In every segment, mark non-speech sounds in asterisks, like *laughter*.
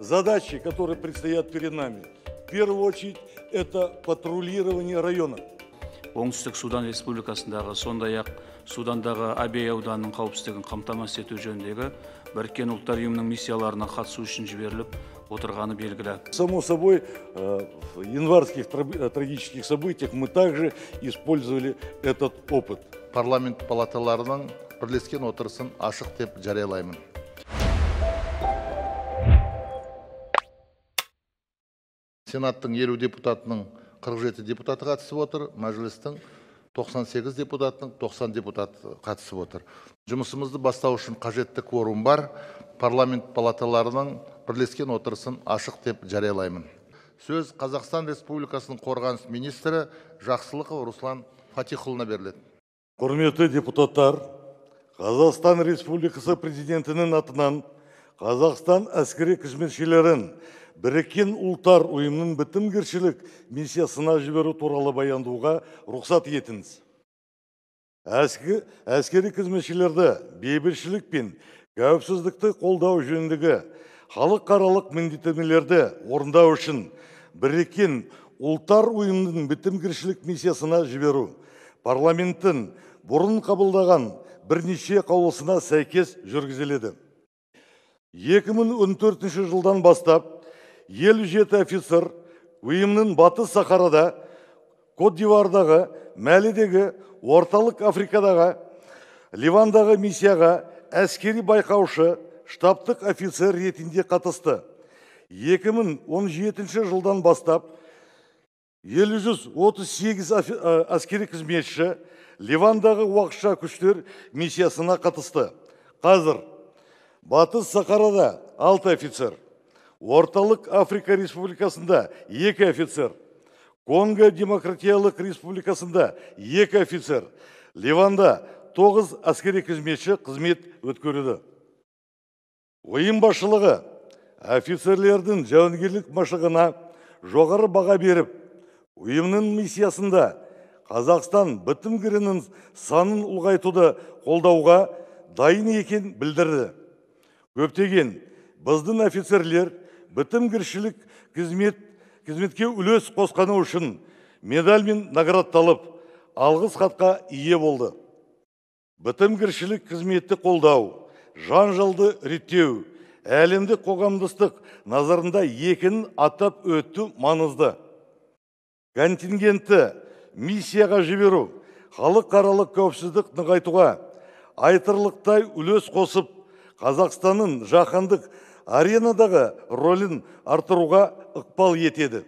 задачи, которые предстоят перед нами. В первую очередь это патрулирование района. оңтүстік судан республикасындағы сондай ақ судандағы абей ауданының қауіпсіздігін қамтамасыз ету жөніндегі біріккен ұлттар ұйымының миссияларына қатысу үшін жіберіліп отырғаны белгілі само собой э, в январских э, трагических событиях мы также использовали этот опыт парламент палаталарының бірлескен отырысын ашық деп жариялаймын сенаттың елу депутатының қырық жеті депутаты қатысып отыр мәжілістің тоқсан сегіз депутаттың тоқсан депутаты қатысып отыр жұмысымызды бастау үшін қажетті кворум бар парламент палаталарының бірлескен отырысын ашық деп жариялаймын сөз қазақстан республикасының қорғаныс министрі жақсылықов руслан фатихұлына беріледі құрметті депутаттар қазақстан республикасы президентінің атынан қазақстан әскери қызметшілерін біріккен ұлттар ұйымының бітімгершілік миссиясына жіберу туралы баяндауға рұқсат етіңіз Әскі, әскери қызметшілерді бейбітшілік пен қауіпсіздікті қолдау жөніндегі халықаралық міндеттемелерді орындау үшін біріккен ұлттар ұйымының бітімгершілік миссиясына жіберу парламенттің бұрын қабылдаған бірнеше қаулысына сәйкес жүргізіледі 2014 жылдан бастап елу жеті офицер ұйымның батыс сахарада Кодивардағы, мәлідегі орталық африкадағы ливандағы миссияға әскери байқаушы штабтық офицер ретінде қатысты 2017 жылдан бастап 738 әскери қызметші ливандағы уақытша күштер миссиясына қатысты қазір батыс сахарада алты офицер орталық африка республикасында екі офицер конго демократиялық республикасында екі офицер ливанда тоғыз әскери қызметші қызмет өткереді ұйым басшылығы офицерлердің жауынгерлік машығына жоғары баға беріп ұйымның миссиясында қазақстан бітімгерінің санын ұлғайтуды қолдауға дайын екен білдірді көптеген біздің офицерлер бітімгершілік қызмет қызметке үлес қосқаны үшін медальмен наградталып алғыс қатқа ие болды бітімгершілік қызметті қолдау жанжалды реттеу әлемді қоғамдыстық назарында екін атап өтті маңызды контингентті миссияға жіберу халықаралық қауіпсіздік нығайтуға айтырлықтай үлес қосып қазақстанның жақындық аренадағы рөлін артыруға ықпал етеді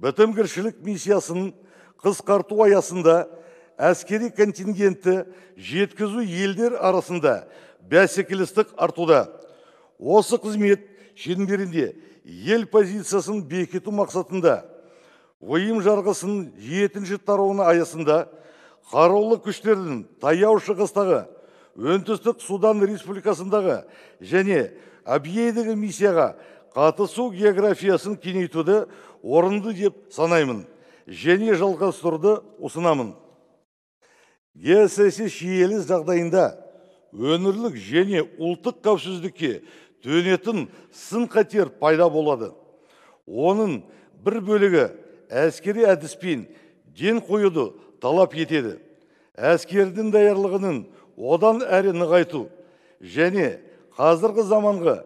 бітімгершілік миссиясын қысқарту аясында әскери контингентті жеткізу елдер арасында бәсекелестік артуда осы қызмет шеңберінде ел позициясын бекіту мақсатында ойым жарғысының жетінші тарауына аясында қарулы күштердің таяу шығыстағы оңтүстік судан республикасындағы және объедігі миссияға қатысу географиясын кеңейтуді орынды деп санаймын және жалғастыруды ұсынамын геосаяси шиелі жағдайында өңірлік және ұлттық қауіпсіздікке төнетін сын қатер пайда болады оның бір бөлігі әскери әдіспен ден қоюды талап етеді әскердің даярлығының одан әрі нығайту және қазіргі заманғы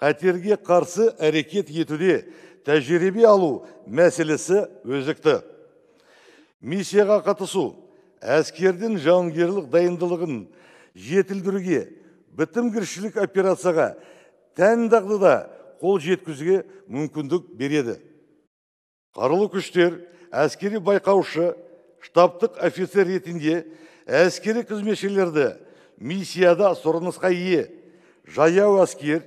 қатерге қарсы әрекет етуде тәжірибе алу мәселесі өзікті миссияға қатысу әскердің жауынгерлік дайындылығын жетілдіруге бітімгершілік операцияға тән дағдыда қол жеткізуге мүмкіндік береді қарулы күштер әскери байқаушы штабтық офицер ретінде әскери қызметшілерді миссияда сұранысқа ие жаяу әскер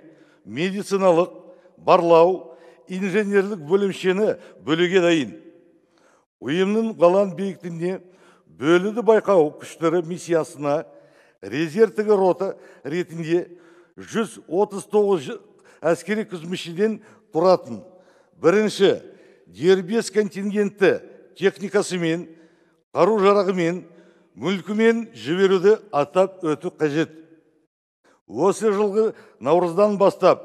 медициналық барлау инженерлік бөлімшені бөлуге дайын ұйымның ғалан биіктігіне бөлуді байқау күштері миссиясына резертігі рота ретінде 139 әскери қызметшіден тұратын бірінші дербес контингентті техникасымен қару жарағымен мүлкімен жіберуді атап өту қажет осы жылғы наурыздан бастап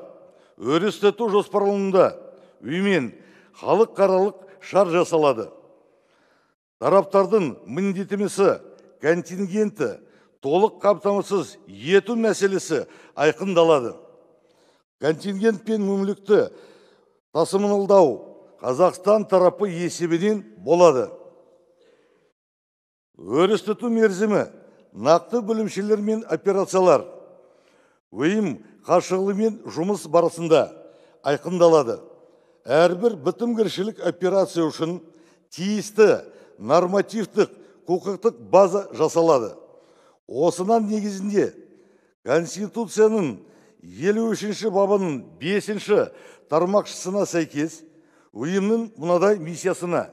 өрістету жоспарлануда үймен қаралық шар жасалады тараптардың міндеттемесі контингенті толық қаптамысыз ету мәселесі айқындалады контингент пен тасымын тасымалдау қазақстан тарапы есебінен болады өрістету мерзімі нақты бөлімшелер мен операциялар Өйім қашығылымен жұмыс барысында айқындалады әрбір бітімгершілік операция үшін тиісті нормативтік құқықтық база жасалады осынан негізінде конституцияның 53 үшінші бабының бесінші тармақшысына сәйкес ұйымның мұнадай миссиясына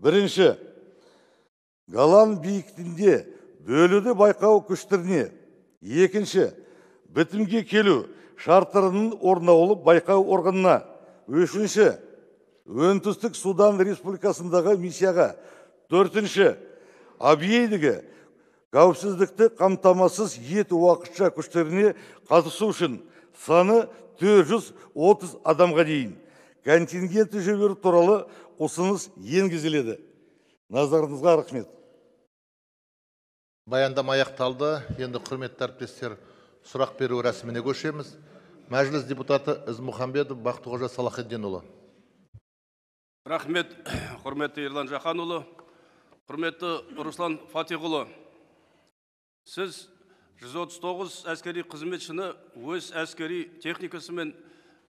бірінші Галан биіктігінде бөлуді байқау күштіріне. екінші бітімге келу шарттарының орындалуы байқау органына үшінші оңтүстік судан республикасындағы миссияға төртінші объектіге қауіпсіздікті қамтамасыз ет уақытша күштеріне қатысу үшін саны 430 адамға дейін контингенті жіберу туралы ұсыныс енгізіледі назарыңызға рахмет баяндама аяқталды енді құрметті әріптестер сұрақ беру рәсіміне көшеміз мәжіліс депутаты ізмұхамбетов бақтықожа салахетдинұлы рахмет *coughs* құрметті ерлан жаханұлы құрметті руслан фатиғұлы сіз 139 әскери қызметшіні өз әскери техникасымен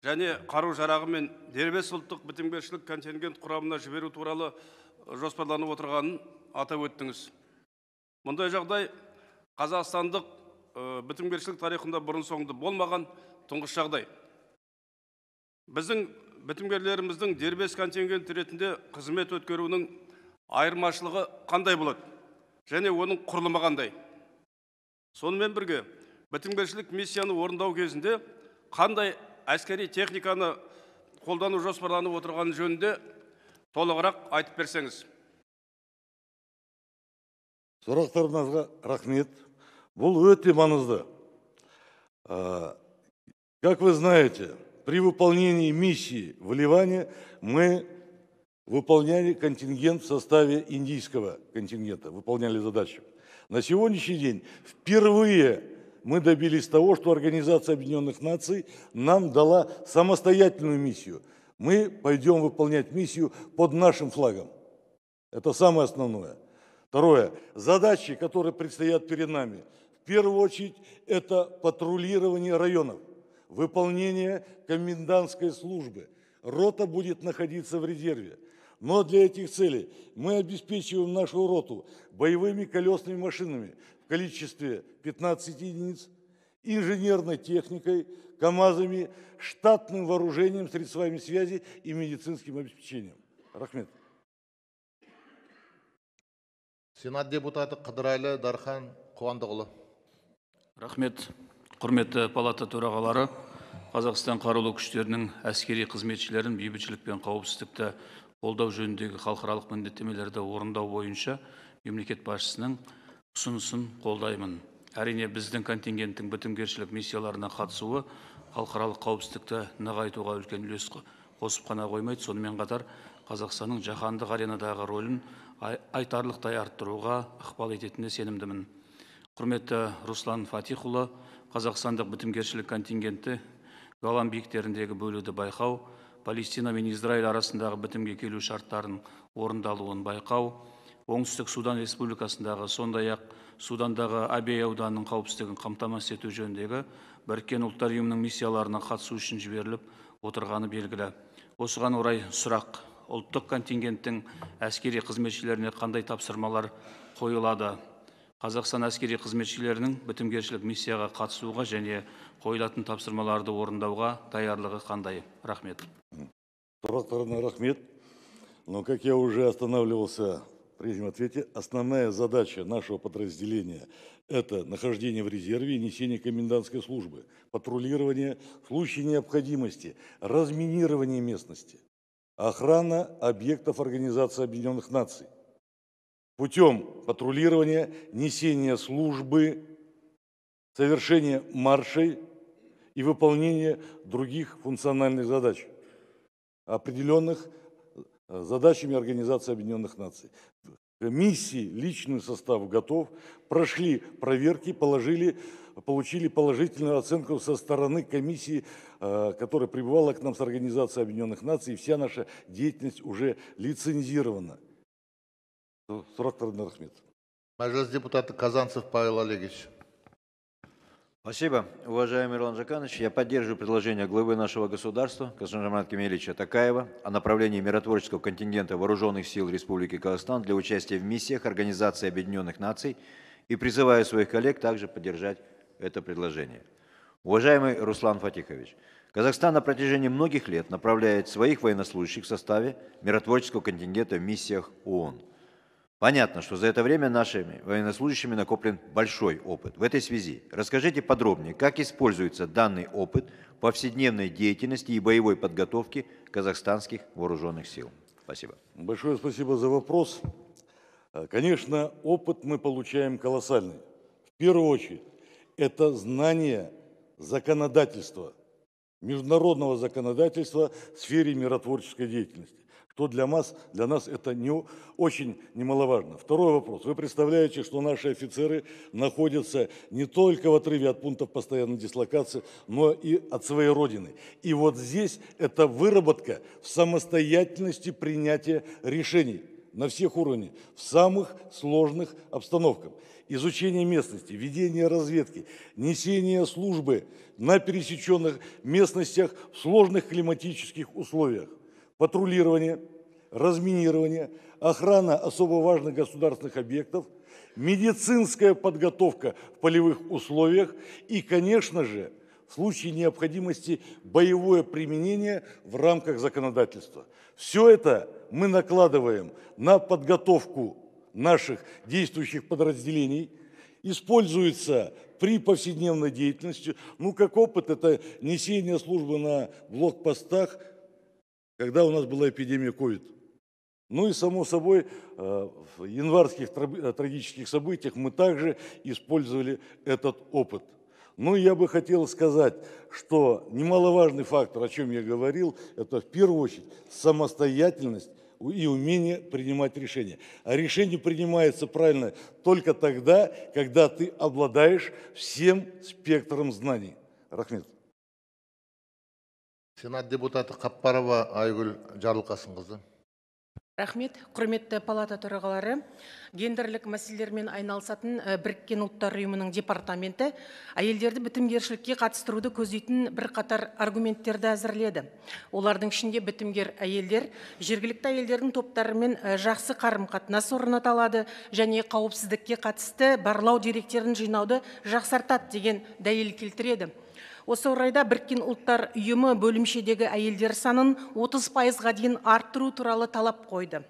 және қару жарағымен дербес ұлттық бітімгершілік контингент құрамына жіберу туралы жоспарланып отырғанын атап өттіңіз мұндай жағдай қазақстандық Э, бітімгершілік тарихында бұрын соңды болмаған тұңғыш жағдай біздің бітімгерлеріміздің дербес контингент ретінде қызмет өткеруінің айырмашылығы қандай болады және оның құрылымы қандай сонымен бірге бітімгершілік миссияны орындау кезінде қандай әскери техниканы қолдану жоспарланып отырғаны жөнінде толығырақ айтып берсеңіз сұрақтарыңызға рахмет бұл өте маңызды а, как вы знаете при выполнении миссии в ливане мы выполняли контингент в составе индийского контингента выполняли задачу на сегодняшний день впервые мы добились того, что Организация Объединенных Наций нам дала самостоятельную миссию. Мы пойдем выполнять миссию под нашим флагом. Это самое основное. Второе. Задачи, которые предстоят перед нами – в первую очередь это патрулирование районов, выполнение комендантской службы. Рота будет находиться в резерве. Но для этих целей мы обеспечиваем нашу роту боевыми колесными машинами в количестве 15 единиц, инженерной техникой, КАМАЗами, штатным вооружением, средствами связи и медицинским обеспечением. Рахмет. Сенат депутата Қыдырайлы Дархан Қуандығылы. рахмет құрметті палата төрағалары қазақстан қарулы күштерінің әскери қызметшілерін бейбітшілік пен қауіпсіздікті қолдау жөніндегі халықаралық міндеттемелерді орындау бойынша мемлекет басшысының ұсынысын қолдаймын әрине біздің контингенттің бітімгершілік миссияларына қатысуы халықаралық қауіпсіздікті нығайтуға үлкен үлес қосып қана қоймайды сонымен қатар қазақстанның жаһандық аренадағы рөлін айтарлықтай арттыруға ықпал ететініне сенімдімін құрметті руслан фатихұлы қазақстандық бітімгершілік контингенті голлан биіктеріндегі бөлуді байқау палестина мен израиль арасындағы бітімге келу шарттарын орындалуын байқау оңтүстік судан республикасындағы сондай ақ судандағы абей ауданының қауіпсіздігін қамтамасыз ету жөніндегі біріккен ұлттар ұйымының миссияларына қатысу үшін жіберіліп отырғаны белгілі осыған орай сұрақ ұлттық контингенттің әскери қызметшілеріне қандай тапсырмалар қойылады қазақстан әскери қызметшілерінің бітімгершілік миссияға қатысуға және қойылатын тапсырмаларды орындауға даярлығы қандай рахмет сұрақтарына рахмет но как я уже останавливался в прежнем ответе основная задача нашего подразделения это нахождение в резерве и несение комендантской службы, патрулирование в случае необходимости, разминирование местности, охрана объектов Организации Объединенных Наций – путем патрулирования, несения службы, совершения маршей и выполнения других функциональных задач, определенных э, задачами Организации Объединенных Наций. Миссии, личный состав готов, прошли проверки, положили, получили положительную оценку со стороны комиссии, э, которая прибывала к нам с Организации Объединенных Наций, и вся наша деятельность уже лицензирована. Ну, сұрақтарыңа рахмет мәжіліс депутаты казанцев павел олегович Спасибо, уважаемый Ирлан Жаканович. Я поддерживаю предложение главы нашего государства Касымжамрат Кемелевича Такаева о направлении миротворческого контингента Вооруженных сил Республики Казахстан для участия в миссиях Организации Объединенных Наций и призываю своих коллег также поддержать это предложение. Уважаемый Руслан Фатихович, Казахстан на протяжении многих лет направляет своих военнослужащих в составе миротворческого контингента в миссиях ООН – Понятно, что за это время нашими военнослужащими накоплен большой опыт. В этой связи расскажите подробнее, как используется данный опыт в повседневной деятельности и боевой подготовке казахстанских вооруженных сил. Спасибо. Большое спасибо за вопрос. Э, конечно, опыт мы получаем колоссальный. В первую очередь, это знание законодательства, международного законодательства в сфере миротворческой деятельности то для нас, для нас это не, очень немаловажно. Второй вопрос. Вы представляете, что наши офицеры находятся не только в отрыве от пунктов постоянной дислокации, но и от своей родины. И вот здесь это выработка в самостоятельности принятия решений на всех уровнях, в самых сложных обстановках. Изучение местности, ведение разведки, несение службы на пересеченных местностях в сложных климатических условиях патрулирование, разминирование, охрана особо важных государственных объектов, медицинская подготовка в полевых условиях и, конечно же, в случае необходимости боевое применение в рамках законодательства. Все это мы накладываем на подготовку наших действующих подразделений, используется при повседневной деятельности. Ну, как опыт, это несение службы на блокпостах – когда у нас была эпидемия COVID. Ну и, само собой, э, в январских э, трагических событиях мы также использовали этот опыт. Ну и я бы хотел сказать, что немаловажный фактор, о чем я говорил, это в первую очередь самостоятельность и умение принимать решения. А решение принимается правильно только тогда, когда ты обладаешь всем спектром знаний. Рахмет. сенат депутаты қаппарова айгүл жарылқасынқызы рахмет құрметті палата төрағалары гендерлік мәселелермен айналысатын э, біріккен ұлттар ұйымының департаменті әйелдерді бітімгершілікке қатыстыруды көздейтін бірқатар аргументтерді әзірледі олардың ішінде бітімгер әйелдер жергілікті әйелдердің топтарымен э, жақсы қарым қатынас орната алады және қауіпсіздікке қатысты барлау деректерін жинауды жақсартады деген дәлел келтіреді осы орайда біріккен ұлттар үйімі бөлімшедегі әйелдер санын 30 пайызға дейін арттыру туралы талап қойды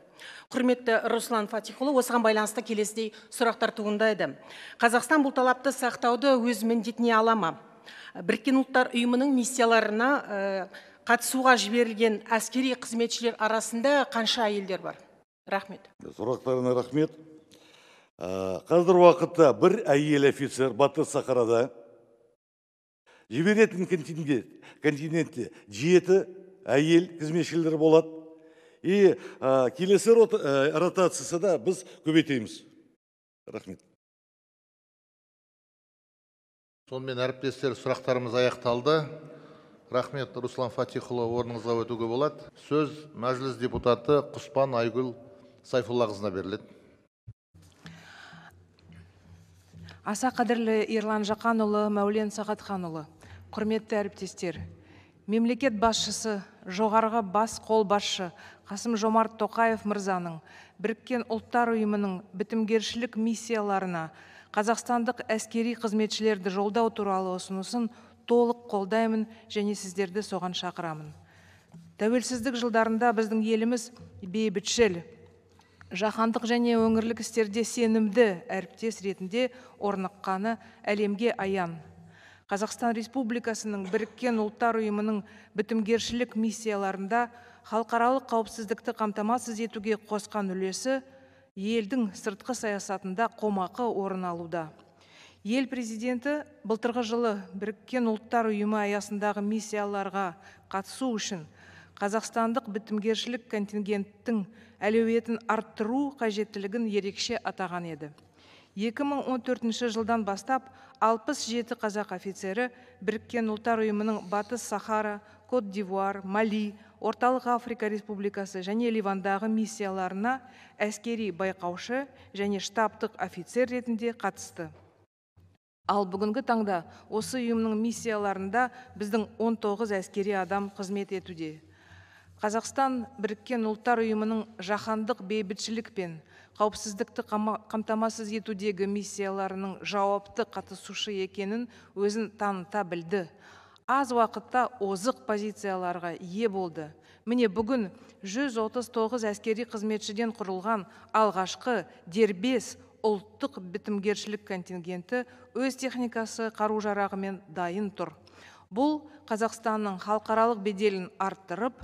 құрметті руслан фатихұлы осыған байланысты келесідей сұрақтар туындайды қазақстан бұл талапты сақтауды өз міндетіне ала ма біріккен ұлттар ұйымының миссияларына э, қатысуға жіберілген әскери қызметшілер арасында қанша әйелдер бар рахмет сұрақтарыңа рахмет э, қазір уақытта бір әйел офицер батыс сахарада жіберетін континентте жеті әйел қызметшілер болады и ә, келесі э, ротациясы да біз көбейтеміз рахмет сонымен әріптестер сұрақтарымыз аяқталды рахмет руслан фатихұлы орныңызға өтуге болады сөз мәжіліс депутаты құспан айгүл сайфуллақызына беріледі аса қадірлі ерлан жақанұлы мәулен сағатханұлы құрметті әріптестер мемлекет басшысы жоғарғы бас қолбасшы қасым жомарт тоқаев мырзаның біріккен ұлттар ұйымының бітімгершілік миссияларына қазақстандық әскери қызметшілерді жолдау туралы ұсынысын толық қолдаймын және сіздерді соған шақырамын тәуелсіздік жылдарында біздің еліміз бейбітшіл жаһандық және өңірлік істерде сенімді әріптес ретінде орныққаны әлемге аян қазақстан республикасының біріккен ұлттар ұйымының бітімгершілік миссияларында халықаралық қауіпсіздікті қамтамасыз етуге қосқан үлесі елдің сыртқы саясатында қомақы орын алуда ел президенті былтырғы жылы біріккен ұлттар ұйымы аясындағы миссияларға қатысу үшін қазақстандық бітімгершілік контингенттің әлеуетін арттыру қажеттілігін ерекше атаған еді 2014 жылдан бастап алпыс жеті қазақ офицері біріккен ұлттар ұйымының батыс сахара кот дивуар мали орталық африка республикасы және ливандағы миссияларына әскери байқаушы және штабтық офицер ретінде қатысты ал бүгінгі таңда осы ұйымның миссияларында біздің 19 әскери адам қызмет етуде қазақстан біріккен ұлттар ұйымының жаһандық бейбітшілік пен қауіпсіздікті қамтамасыз етудегі миссияларының жауапты қатысушы екенін өзін таныта білді аз уақытта озық позицияларға ие болды міне бүгін 139 әскери қызметшіден құрылған алғашқы дербес ұлттық бітімгершілік контингенті өз техникасы қару жарағымен дайын тұр бұл қазақстанның халықаралық беделін арттырып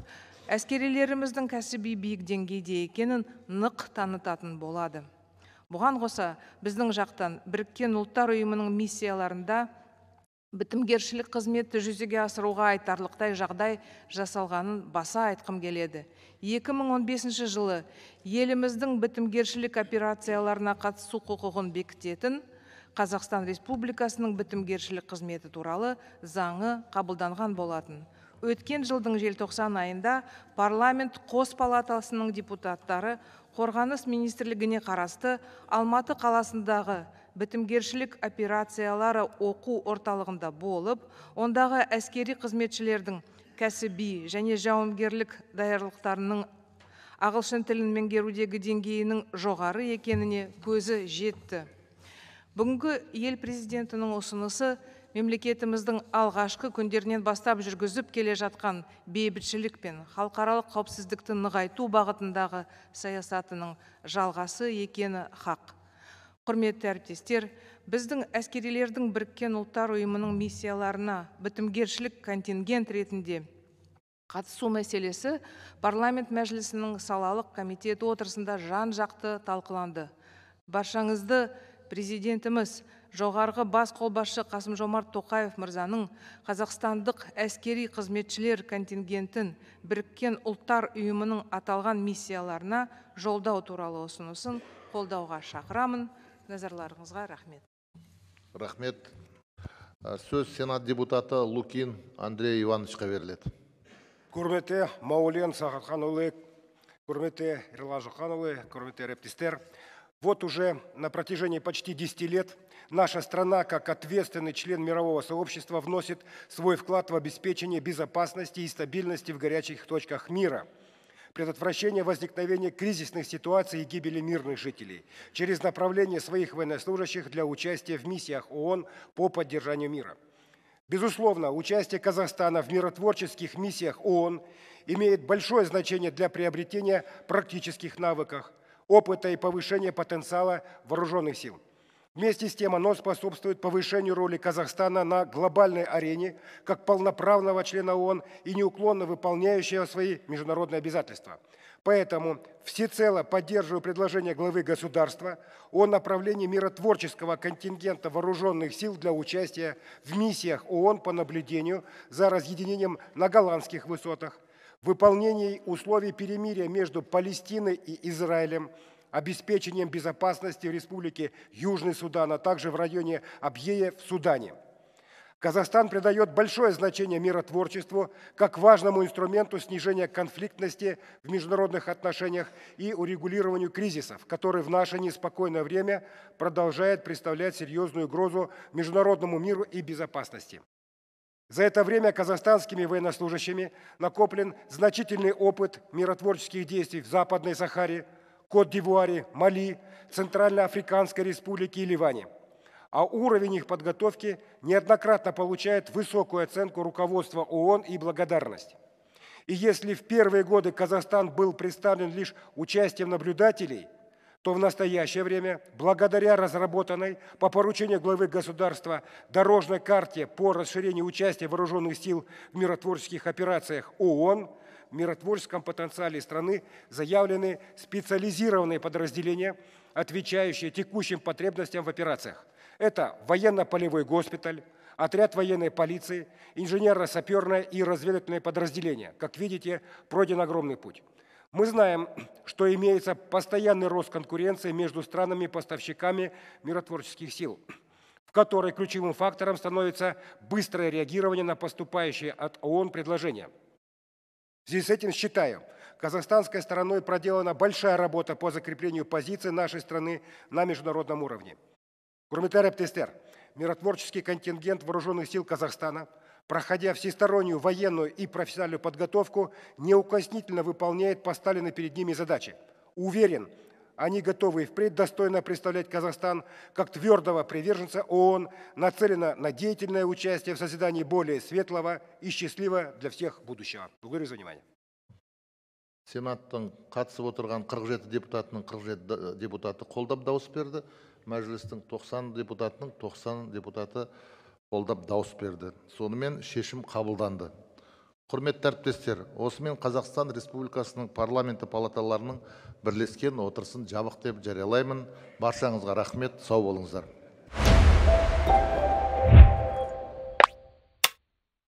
әскерилеріміздің кәсіби биік деңгейде екенін нық танытатын болады бұған қоса біздің жақтан біріккен ұлттар ұйымының миссияларында бітімгершілік қызметті жүзеге асыруға айтарлықтай жағдай жасалғанын баса айтқым келеді 2015 жылы еліміздің бітімгершілік операцияларына қатысу құқығын бекітетін қазақстан республикасының бітімгершілік қызметі туралы заңы қабылданған болатын өткен жылдың желтоқсан айында парламент қос палатасының депутаттары қорғаныс министрлігіне қарасты алматы қаласындағы бітімгершілік операциялары оқу орталығында болып ондағы әскери қызметшілердің кәсіби және жауынгерлік даярлықтарының ағылшын тілін меңгерудегі деңгейінің жоғары екеніне көзі жетті бүгінгі ел президентінің ұсынысы мемлекетіміздің алғашқы күндерінен бастап жүргізіп келе жатқан бейбітшілік пен халықаралық қауіпсіздікті нығайту бағытындағы саясатының жалғасы екені хақ құрметті әріптестер біздің әскерилердің біріккен ұлттар ұйымының миссияларына бітімгершілік контингент ретінде қатысу мәселесі парламент мәжілісінің салалық комитеті отырысында жан жақты талқыланды баршаңызды президентіміз жоғарғы бас қолбасшы қасым жомарт тоқаев мырзаның қазақстандық әскери қызметшілер контингентін біріккен ұлттар ұйымының аталған миссияларына жолдау туралы ұсынысын қолдауға шақырамын назарларыңызға рахмет рахмет ә, сөз сенат депутаты лукин андрей ивановичқа беріледі құрметті Маулен сағатханұлы құрметті ерлан жақанұлы құрметті әріптестер вот уже на протяжении почти 10 лет наша страна, как ответственный член мирового сообщества, вносит свой вклад в обеспечение безопасности и стабильности в горячих точках мира предотвращение возникновения кризисных ситуаций и гибели мирных жителей через направление своих военнослужащих для участия в миссиях ООН по поддержанию мира. Безусловно, участие Казахстана в миротворческих миссиях ООН имеет большое значение для приобретения практических навыков, опыта и повышения потенциала вооруженных сил. Вместе с тем оно способствует повышению роли Казахстана на глобальной арене как полноправного члена ООН и неуклонно выполняющего свои международные обязательства. Поэтому всецело поддерживаю предложение главы государства о направлении миротворческого контингента вооруженных сил для участия в миссиях ООН по наблюдению за разъединением на голландских высотах, выполнении условий перемирия между Палестиной и Израилем, обеспечением безопасности в Республике Южный Судан, а также в районе Абьея в Судане. Казахстан придает большое значение миротворчеству как важному инструменту снижения конфликтности в международных отношениях и урегулированию кризисов, который в наше неспокойное время продолжает представлять серьезную угрозу международному миру и безопасности. За это время казахстанскими военнослужащими накоплен значительный опыт миротворческих действий в Западной Сахаре – Кот-д'Ивуаре, Мали, Центральноафриканской Республике и Ливане. А уровень их подготовки неоднократно получает высокую оценку руководства ООН и благодарность. И если в первые годы Казахстан был представлен лишь участием наблюдателей, то в настоящее время, благодаря разработанной по поручению главы государства дорожной карте по расширению участия вооруженных сил в миротворческих операциях ООН – миротворческом потенциале страны заявлены специализированные подразделения, отвечающие текущим потребностям в операциях. Это военно-полевой госпиталь, отряд военной полиции, инженерно-саперное и разведывательное подразделение. Как видите, пройден огромный путь. Мы знаем, что имеется постоянный рост конкуренции между странами-поставщиками миротворческих сил, в которой ключевым фактором становится быстрое реагирование на поступающие от ООН предложения – в связи с этим считаем, казахстанской стороной проделана большая работа по закреплению позиции нашей страны на международном уровне. Гурмитар Эптестер, миротворческий контингент вооруженных сил Казахстана, проходя всестороннюю военную и профессиональную подготовку, неукоснительно выполняет поставленные перед ними задачи. Уверен, они готовы и впредь достойно представлять Казахстан как твердого приверженца ООН, нацелено на деятельное участие в созидании более светлого и счастливого для всех будущего. Благодарю за внимание. Сенаттың қатысып отырған 47 депутатының 47 депутаты қолдап дауыс берді. Мәжілістің 90 депутатының 90 депутаты қолдап дауыс берді. Сонымен шешім қабылданды. құрметті әріптестер осымен қазақстан республикасының парламенті палаталарының бірлескен отырысын жабық деп жариялаймын баршаңызға рахмет сау болыңыздар